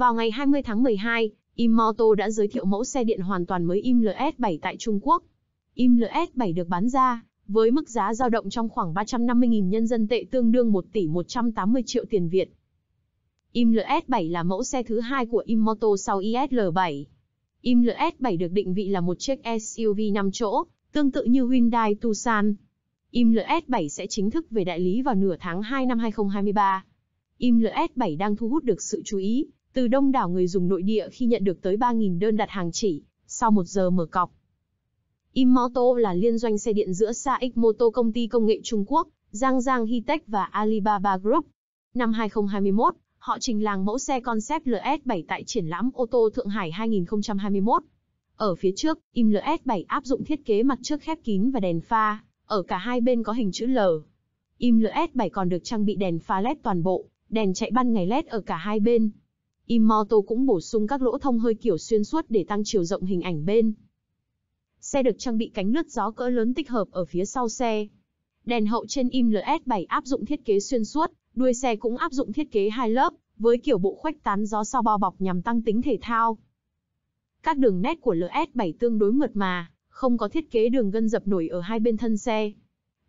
Vào ngày 20 tháng 12, Imoto đã giới thiệu mẫu xe điện hoàn toàn mới Im 7 tại Trung Quốc. Im 7 được bán ra với mức giá dao động trong khoảng 350.000 nhân dân tệ tương đương 1 tỷ 180 triệu tiền Việt. Im 7 là mẫu xe thứ hai của Imoto sau ISL7. Im 7 được định vị là một chiếc SUV 5 chỗ, tương tự như Hyundai Tucson. Im 7 sẽ chính thức về đại lý vào nửa tháng 2 năm 2023. Im 7 đang thu hút được sự chú ý từ đông đảo người dùng nội địa khi nhận được tới 3.000 đơn đặt hàng chỉ, sau một giờ mở cọc. Imoto là liên doanh xe điện giữa SAIC Moto công ty công nghệ Trung Quốc, Giang Giang Hitech và Alibaba Group. Năm 2021, họ trình làng mẫu xe concept LS7 tại triển lãm ô tô Thượng Hải 2021. Ở phía trước, im LS7 áp dụng thiết kế mặt trước khép kín và đèn pha, ở cả hai bên có hình chữ L. Im LS7 còn được trang bị đèn pha LED toàn bộ, đèn chạy ban ngày LED ở cả hai bên, Immortal cũng bổ sung các lỗ thông hơi kiểu xuyên suốt để tăng chiều rộng hình ảnh bên. Xe được trang bị cánh lướt gió cỡ lớn tích hợp ở phía sau xe. Đèn hậu trên im LS7 áp dụng thiết kế xuyên suốt, đuôi xe cũng áp dụng thiết kế hai lớp, với kiểu bộ khuếch tán gió sau bao bọc nhằm tăng tính thể thao. Các đường nét của LS7 tương đối mượt mà, không có thiết kế đường gân dập nổi ở hai bên thân xe.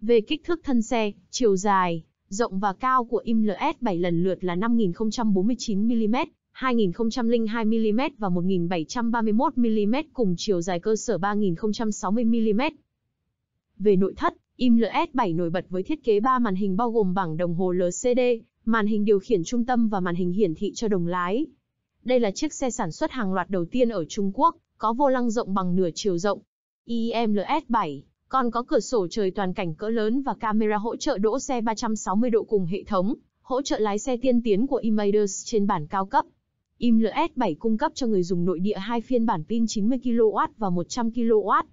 Về kích thước thân xe, chiều dài, rộng và cao của im LS7 lần lượt là 5049mm 2002mm và 1731mm cùng chiều dài cơ sở 3060mm. Về nội thất, iMLS 7 nổi bật với thiết kế 3 màn hình bao gồm bảng đồng hồ LCD, màn hình điều khiển trung tâm và màn hình hiển thị cho đồng lái. Đây là chiếc xe sản xuất hàng loạt đầu tiên ở Trung Quốc, có vô lăng rộng bằng nửa chiều rộng. iMLS 7 còn có cửa sổ trời toàn cảnh cỡ lớn và camera hỗ trợ đỗ xe 360 độ cùng hệ thống, hỗ trợ lái xe tiên tiến của Imaders trên bản cao cấp. IMLS7 cung cấp cho người dùng nội địa hai phiên bản pin 90 kW và 100 kW.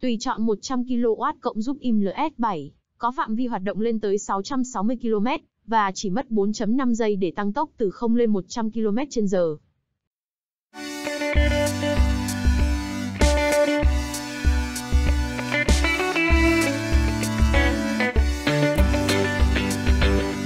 Tùy chọn 100 kW cộng giúp IMLS7 có phạm vi hoạt động lên tới 660 km và chỉ mất 4.5 giây để tăng tốc từ 0 lên 100 km/h.